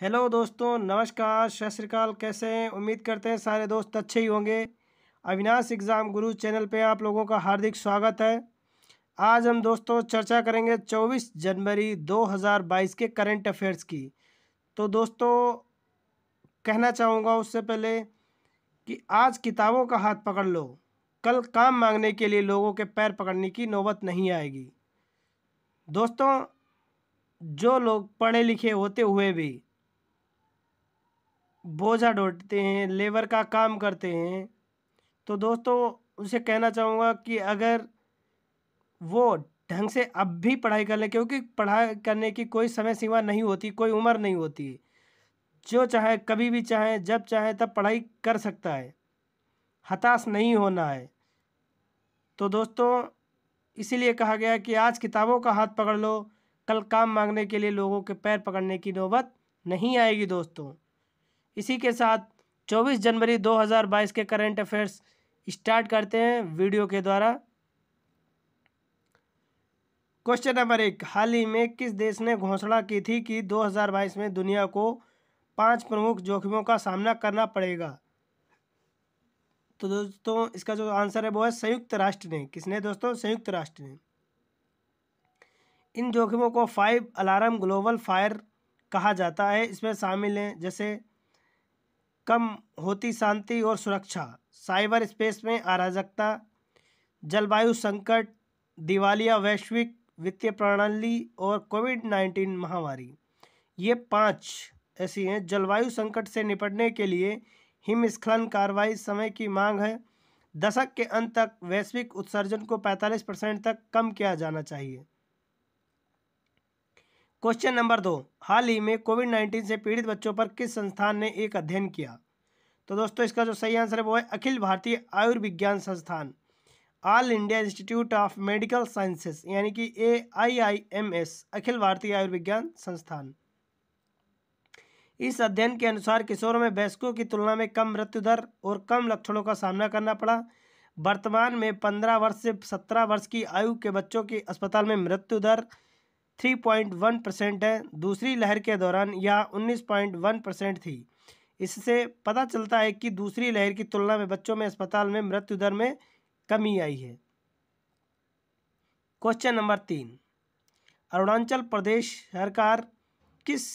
hello दोस्तों नमस्कार सत श्रीकाल कैसे हैं उम्मीद करते हैं सारे दोस्त अच्छे ही होंगे अविनाश एग्ज़ाम गुरु चैनल पे आप लोगों का हार्दिक स्वागत है आज हम दोस्तों चर्चा करेंगे 24 जनवरी 2022 के करंट अफेयर्स की तो दोस्तों कहना चाहूँगा उससे पहले कि आज किताबों का हाथ पकड़ लो कल काम मांगने के लिए लोगों के पैर पकड़ने की नौबत नहीं आएगी दोस्तों जो लोग पढ़े लिखे होते हुए भी बोझा डोटते हैं लेबर का काम करते हैं तो दोस्तों उसे कहना चाहूँगा कि अगर वो ढंग से अब भी पढ़ाई कर ले क्योंकि पढ़ाई करने की कोई समय सीमा नहीं होती कोई उम्र नहीं होती जो चाहे कभी भी चाहे जब चाहे तब पढ़ाई कर सकता है हताश नहीं होना है तो दोस्तों इसीलिए कहा गया कि आज किताबों का हाथ पकड़ लो कल काम मांगने के लिए लोगों के पैर पकड़ने की नौबत नहीं आएगी दोस्तों इसी के साथ 24 जनवरी 2022 के करंट अफेयर्स स्टार्ट करते हैं वीडियो के द्वारा क्वेश्चन नंबर एक हाल ही में किस देश ने घोषणा की थी कि 2022 में दुनिया को पांच प्रमुख जोखिमों का सामना करना पड़ेगा तो दोस्तों इसका जो आंसर है वो है संयुक्त राष्ट्र ने किसने दोस्तों संयुक्त राष्ट्र ने इन जोखिमों को फाइव अलार्म ग्लोबल फायर कहा जाता है इसमें शामिल हैं जैसे कम होती शांति और सुरक्षा साइबर स्पेस में अराजकता जलवायु संकट दिवालिया वैश्विक वित्तीय प्रणाली और कोविड नाइन्टीन महामारी ये पांच ऐसी हैं जलवायु संकट से निपटने के लिए हिमस्खलन कार्रवाई समय की मांग है दशक के अंत तक वैश्विक उत्सर्जन को 45 परसेंट तक कम किया जाना चाहिए क्वेश्चन नंबर दो हाल ही में कोविड नाइन्टीन से पीड़ित बच्चों पर किस संस्थान ने एक अध्ययन किया तो दोस्तों इसका जो सही आंसर है वो है अखिल भारतीय आयुर्विज्ञान संस्थान All India Institute of Medical Sciences यानी कि ए आई आई एम एस अखिल भारतीय आयुर्विज्ञान संस्थान इस अध्ययन के अनुसार किशोरों में वयस्कों की तुलना में कम मृत्यु दर और कम लक्षणों का सामना करना पड़ा वर्तमान में पंद्रह वर्ष से सत्रह वर्ष की आयु के बच्चों की अस्पताल में मृत्यु दर 3.1 परसेंट है दूसरी लहर के दौरान यह 19.1 परसेंट थी इससे पता चलता है कि दूसरी लहर की तुलना में बच्चों में अस्पताल में मृत्यु दर में कमी आई है क्वेश्चन नंबर तीन अरुणाचल प्रदेश सरकार किस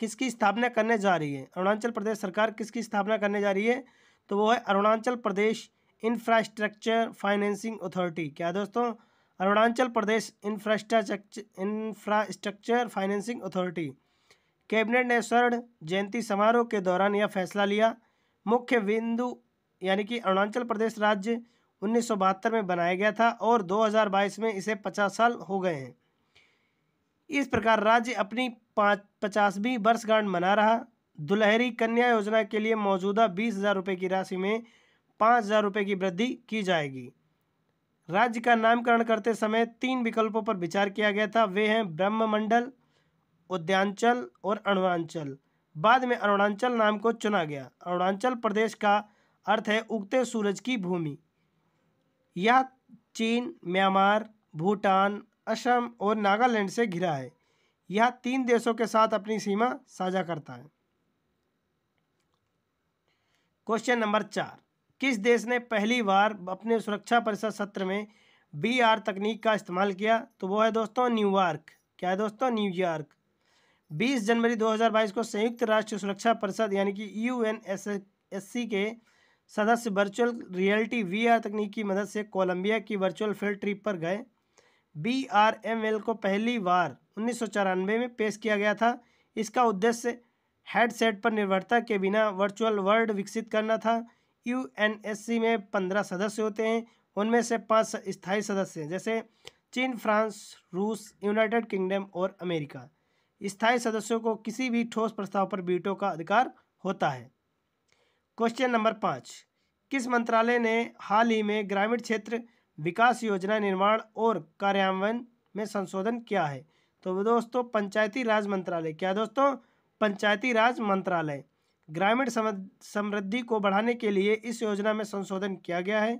किसकी स्थापना करने जा रही है अरुणाचल प्रदेश सरकार किसकी स्थापना करने जा रही है तो वो है Arunachal Pradesh Infrastructure Financing Authority क्या दोस्तों Arunachal Pradesh Infrastructure Infrastructure Financing Authority cabinet ने स्वर्ण जयंती समारोह के दौरान यह फैसला लिया मुख्य बिंदु यानी कि अरुणाचल प्रदेश राज्य उन्नीस में बनाया गया था और 2022 में इसे 50 साल हो गए हैं इस प्रकार राज्य अपनी पाँच पचासवीं वर्षगांठ मना रहा दुलहरी कन्या योजना के लिए मौजूदा बीस हज़ार रुपये की राशि में पाँच हज़ार रुपये की वृद्धि की जाएगी राज्य का नामकरण करते समय तीन विकल्पों पर विचार किया गया था वे हैं ब्रह्ममंडल उद्यांचल और अरुणांचल बाद में अरुणाचल नाम को चुना गया अरुणाचल प्रदेश का अर्थ है उगते सूरज की भूमि यह चीन म्यांमार भूटान असम और नागालैंड से घिरा है यह तीन देशों के साथ अपनी सीमा साझा करता है क्वेश्चन नंबर चार किस देश ने पहली बार अपने सुरक्षा परिषद सत्र में बी आर तकनीक का इस्तेमाल किया तो वो है दोस्तों न्यूयॉर्क क्या है दोस्तों न्यूयॉर्क 20 जनवरी 2022 को संयुक्त राष्ट्र सुरक्षा परिषद यानी कि यू के सदस्य वर्चुअल रियलिटी वी आर तकनीक की मदद से कोलंबिया की वर्चुअल फील्ड ट्रिप पर गए बी आर एम एल को पहली बार उन्नीस में पेश किया गया था इसका उद्देश्य हेडसेट पर निर्भरता के बिना वर्चुअल वर्ल्ड विकसित करना था क्यू एन एस सी में पंद्रह सदस्य होते हैं उनमें से पाँच स्थायी सदस्य हैं जैसे चीन फ्रांस रूस यूनाइटेड किंगडम और अमेरिका स्थायी सदस्यों को किसी भी ठोस प्रस्ताव पर वीटो का अधिकार होता है क्वेश्चन नंबर पाँच किस मंत्रालय ने हाल ही में ग्रामीण क्षेत्र विकास योजना निर्माण और कार्यान्वयन में संशोधन किया है तो दोस्तों पंचायती राज मंत्रालय क्या दोस्तों पंचायती राज मंत्रालय ग्रामीण समृद्धि को बढ़ाने के लिए इस योजना में संशोधन किया गया है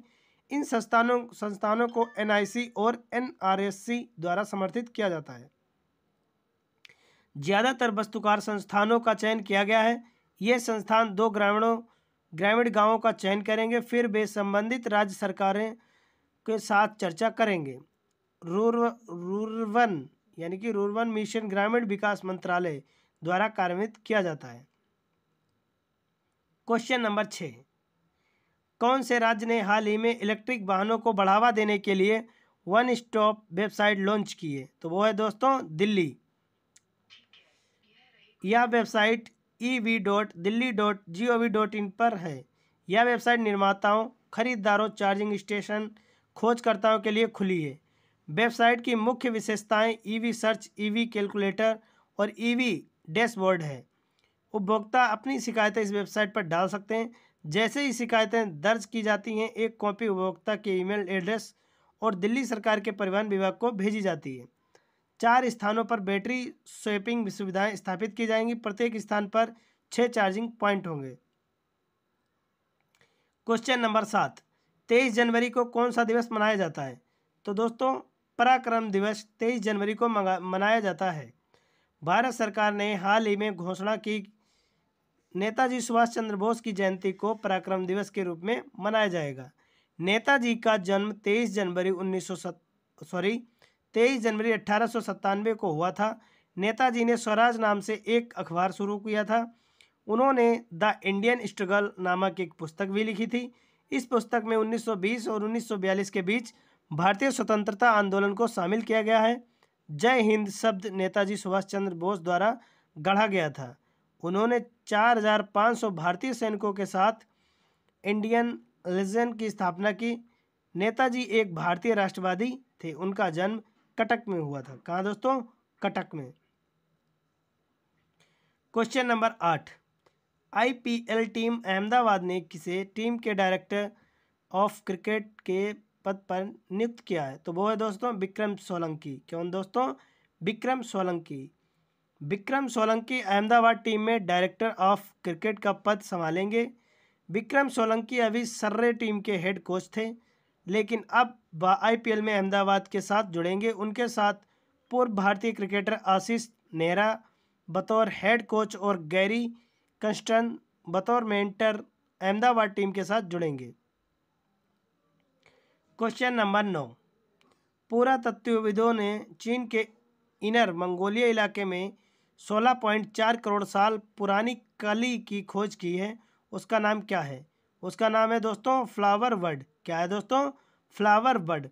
इन संस्थानों संस्थानों को एनआईसी और एनआरएससी द्वारा समर्थित किया जाता है ज़्यादातर वस्तुकार संस्थानों का चयन किया गया है ये संस्थान दो ग्रामीणों ग्रामीण गांवों का चयन करेंगे फिर वे संबंधित राज्य सरकारें के साथ चर्चा करेंगे रूर रूरवन यानी कि रूरवन मिशन ग्रामीण विकास मंत्रालय द्वारा कार्यान्वित किया जाता है क्वेश्चन नंबर छः कौन से राज्य ने हाल ही में इलेक्ट्रिक वाहनों को बढ़ावा देने के लिए वन स्टॉप वेबसाइट लॉन्च की है तो वो है दोस्तों दिल्ली यह website E V dot Delhi dot G O V dot in पर है यह वेबसाइट निर्माताओं खरीदारों चार्जिंग स्टेशन खोजकर्ताओं के लिए खुली है वेबसाइट की मुख्य विशेषताएं ईवी सर्च ईवी कैलकुलेटर और ईवी e डैशबोर्ड है उपभोक्ता अपनी शिकायतें इस वेबसाइट पर डाल सकते हैं जैसे ही शिकायतें दर्ज की जाती हैं एक कॉपी उपभोक्ता के ईमेल एड्रेस और दिल्ली सरकार के परिवहन विभाग को भेजी जाती है चार स्थानों पर बैटरी स्वेपिंग सुविधाएं स्थापित की जाएंगी प्रत्येक स्थान पर छः चार्जिंग पॉइंट होंगे क्वेश्चन नंबर सात तेईस जनवरी को कौन सा दिवस मनाया जाता है तो दोस्तों पराक्रम दिवस तेईस जनवरी को मनाया जाता है भारत सरकार ने हाल ही में घोषणा की नेताजी सुभाष चंद्र बोस की जयंती को पराक्रम दिवस के रूप में मनाया जाएगा नेताजी का जन्म 23 जनवरी उन्नीस सॉरी 23 जनवरी अठारह को हुआ था नेताजी ने स्वराज नाम से एक अखबार शुरू किया था उन्होंने द इंडियन स्ट्रगल नामक एक पुस्तक भी लिखी थी इस पुस्तक में 1920 और 1942 के बीच भारतीय स्वतंत्रता आंदोलन को शामिल किया गया है जय हिंद शब्द नेताजी सुभाष चंद्र बोस द्वारा गढ़ा गया था उन्होंने 4,500 भारतीय सैनिकों के साथ इंडियन लिजन की स्थापना की नेताजी एक भारतीय राष्ट्रवादी थे उनका जन्म कटक में हुआ था कहाँ दोस्तों कटक में क्वेश्चन नंबर आठ आईपीएल टीम अहमदाबाद ने किसे टीम के डायरेक्टर ऑफ क्रिकेट के पद पर नियुक्त किया है तो वो है दोस्तों विक्रम सोलंकी क्यों दोस्तों विक्रम सोलंकी विक्रम सोलंकी अहमदाबाद टीम में डायरेक्टर ऑफ क्रिकेट का पद संभालेंगे विक्रम सोलंकी अभी सर्रे टीम के हेड कोच थे लेकिन अब आईपीएल में अहमदाबाद के साथ जुड़ेंगे उनके साथ पूर्व भारतीय क्रिकेटर आशीष नेहरा बतौर हेड कोच और गैरी कंस्टन बतौर मेंटर अहमदाबाद टीम के साथ जुड़ेंगे क्वेश्चन नंबर नौ पूरा तत्वविदों ने चीन के इनर मंगोलिया इलाके में 16.4 करोड़ साल पुरानी कली की खोज की है उसका नाम क्या है उसका नाम है दोस्तों फ्लावर वर्ड क्या है दोस्तों फ्लावर वर्ड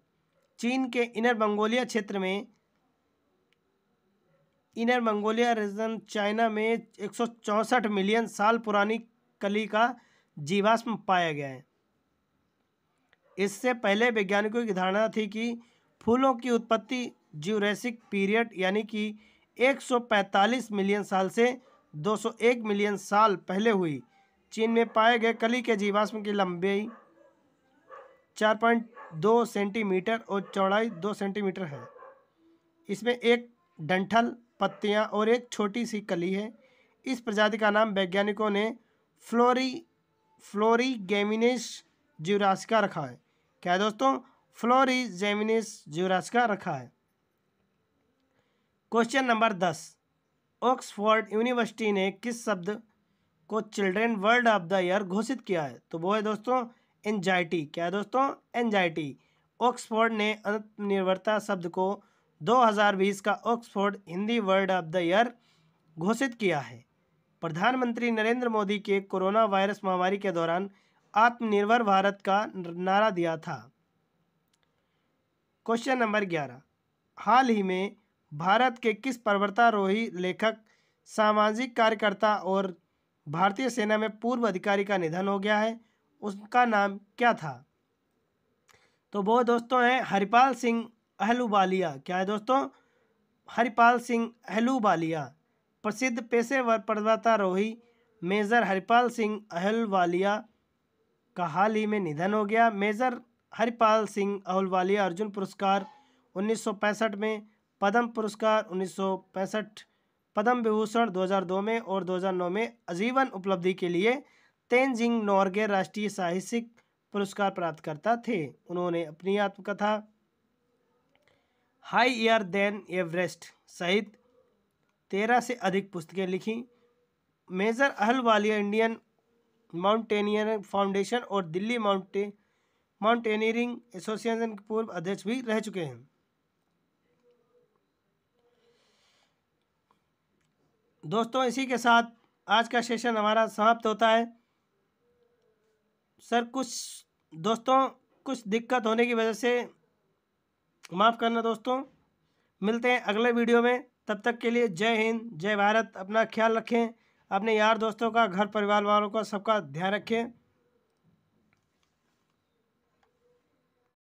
चीन के इनर मंगोलिया क्षेत्र में इनर मंगोलिया रीजन चाइना में एक मिलियन साल पुरानी कली का जीवाश्म पाया गया है इससे पहले वैज्ञानिकों की धारणा थी कि फूलों की उत्पत्ति ज्यूरेसिक पीरियड यानी कि 145 मिलियन साल से 201 मिलियन साल पहले हुई चीन में पाए गए कली के जीवाश्म की लंबाई 4.2 सेंटीमीटर और चौड़ाई 2 सेंटीमीटर है इसमें एक डंठल पत्तियां और एक छोटी सी कली है इस प्रजाति का नाम वैज्ञानिकों ने फ्लोरी फ्लोरी गैमिनेस जीवराशिका रखा है क्या दोस्तों फ्लोरी जैमिनेस जीवराशिका रखा है क्वेश्चन नंबर दस ऑक्सफोर्ड यूनिवर्सिटी ने किस शब्द को children word of the year घोषित किया है तो वो है दोस्तों एनजाइटी क्या है दोस्तों एनजाइटी ऑक्सफोर्ड ने आत्मनिर्भरता शब्द को 2020 का Oxford Hindi word of the year घोषित किया है प्रधानमंत्री नरेंद्र मोदी के कोरोना वायरस महामारी के दौरान आत्मनिर्भर भारत का नारा दिया था क्वेश्चन नंबर ग्यारह हाल ही में भारत के किस पर्वतारोही लेखक सामाजिक कार्यकर्ता और भारतीय सेना में पूर्व अधिकारी का निधन हो गया है उसका नाम क्या था तो वो दोस्तों हैं हरिपाल सिंह अहलूवालिया क्या है दोस्तों हरिपाल सिंह अहलूवालिया प्रसिद्ध पेशेवर पर्वतारोही मेजर हरिपाल सिंह अहलवालिया का हाल ही में निधन हो गया मेजर हरिपाल सिंह अहलवालिया अर्जुन पुरस्कार उन्नीस में पद्म पुरस्कार उन्नीस पद्म विभूषण 2002 में और 2009 में आजीवन उपलब्धि के लिए तेंजिंग नॉर्गे राष्ट्रीय साहित्यिक पुरस्कार प्राप्तकर्ता थे उन्होंने अपनी आत्मकथा हाई ईयर देन एवरेस्ट सहित तेरह से अधिक पुस्तकें लिखीं major Ahluwalia Indian Mountaineering Foundation और दिल्ली माउंटे माउंटेनियरिंग एसोसिएशन के पूर्व अध्यक्ष भी रह चुके हैं दोस्तों इसी के साथ आज का सेशन हमारा समाप्त होता है सर कुछ दोस्तों कुछ दिक्कत होने की वजह से माफ़ करना दोस्तों मिलते हैं अगले वीडियो में तब तक के लिए जय हिंद जय भारत अपना ख्याल रखें अपने यार दोस्तों का घर परिवार वालों का सबका ध्यान रखें